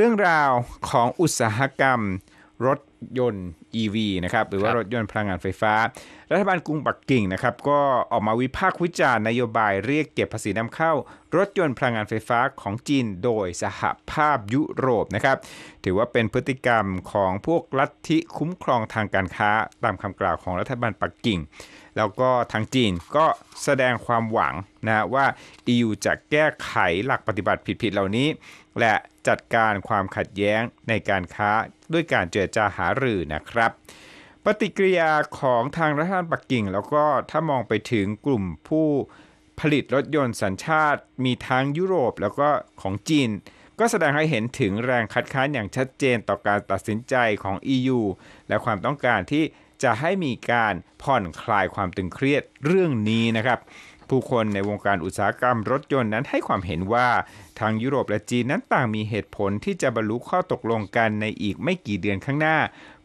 เรื่องราวของอุตสาหกรรมรถถยนต์ EV นะครับ หรือว่ารถยนต์พลังงานไฟฟ้า รัฐบาลกรุงปักกิ่งนะครับก็ออกมาวิพากษ์วิจารณ์นโยบายเรียกเก็บภาษีนำเข้า รถยนต์พลังงานไฟฟ้าของจีนโดยสหภาพยุโรปนะครับถือว่าเป็นพฤติกรรมของพวกลัทธิคุ้มครองทางการค้าตามคำกล่าวของรัฐบาลปักกิ่ง แล้วก็ทางจีน ก็แสดงความหวังนะว่า EU จะแก้ไขหลักปฏิบัติผิดๆเหล่านี้ และจัดการความขัดแย้งในการค้าด้วยการเจรจาหารือนะครับ ปฏิกิริยาของทางรัฐบาลปักกิ่งแล้วก็ถ้ามองไปถึงกลุ่มผู้ผลิตรถยนต์สัญชาติ มีทั้งยุโรปแล้วก็ของจีนก็แสดงให้เห็นถึงแรงคัดค้านอย่างชัดเจนต่อการตัดสินใจของ EU และความต้องการที่จะให้มีการผ่อนคลายความตึงเครียดเรื่องนี้นะครับผู้คนในวงการอุตสาหกรรมรถยนต์นั้นให้ความเห็นว่าทางยุโรปและจีนนั้น ต่างมีเหตุผลที่จะบรรลุข้อตกลงกันในอีกไม่กี่เดือนข้างหน้า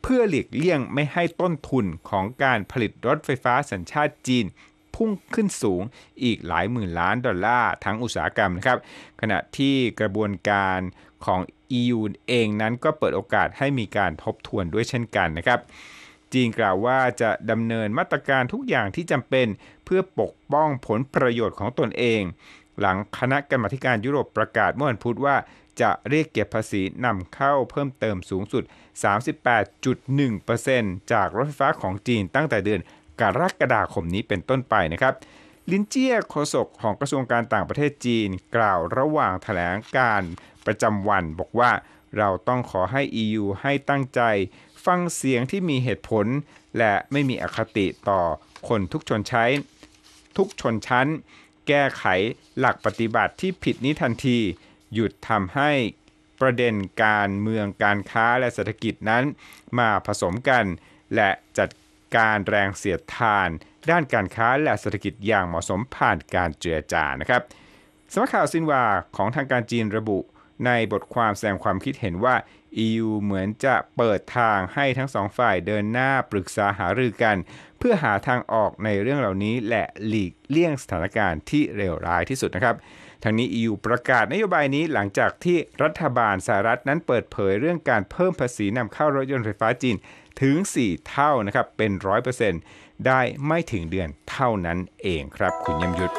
เพื่อหลีกเลี่ยงไม่ให้ต้นทุนของการผลิตรถไฟฟ้าสัญชาติจีนพุ่งขึ้นสูงอีกหลายหมื่นล้านดอลลาร์ทั้งอุตสาหกรรมนะครับ ขณะที่กระบวนการของ EU เองนั้นก็เปิดโอกาสให้มีการทบทวนด้วยเช่นกันนะครับจีนกล่าวว่าจะดำเนินมาตรการทุกอย่างที่จำเป็น เพื่อปกป้องผลประโยชน์ของตนเอง หลังคณะกรรมาการยุโรปประกาศเมื่อวันพุธว่า จะเรียกเก็บภาษีนำเข้าเพิ่มเติมสูงสุด 38.1%จากรถไฟฟ้าของจีนตั้งแต่เดือนกรกฎาคมนี้เป็นต้นไปนะครับ ลินเจียโฆษกของกระทรวงการต่างประเทศจีนกล่าวระหว่างถแถลงการประจำวันบอกว่าเราต้องขอให้ EU ให้ตั้งใจฟังเสียงที่มีเหตุผล และไม่มีอคติต่อคนทุกชนชั้นทุกชนชั้น แก้ไขหลักปฏิบัติที่ผิดนี้ทันที หยุดทำให้ประเด็นการเมืองการค้าและเศรษฐกิจนั้น มาผสมกัน และจัดการแรงเสียดทาน ด้านการค้าและเศรษฐกิจอย่างเหมาะสมผ่านการเจรจานะครับสำนักข่าวซินวาของทางการจีนระบุในบทความแสดงความคิดเห็นว่า EU เหมือนจะเปิดทางให้ทั้งสองฝ่ายเดินหน้าปรึกษาหารือกัน เพื่อหาทางออกในเรื่องเหล่านี้ และหลีกเลี่ยงสถานการณ์ที่เลวร้ายที่สุดนะครับทางนี้ EU ประกาศนโยบายนี้หลังจากที่รัฐบาลสหรัฐนั้นเปิดเผยเรื่องการเพิ่มภาษีนำเข้ารถยนต์ไฟฟ้าจีนถึง 4 เท่านะครับเป็น 100%ได้ไม่ถึงเดือนเท่านั้นเองครับ คุณยมยุทธ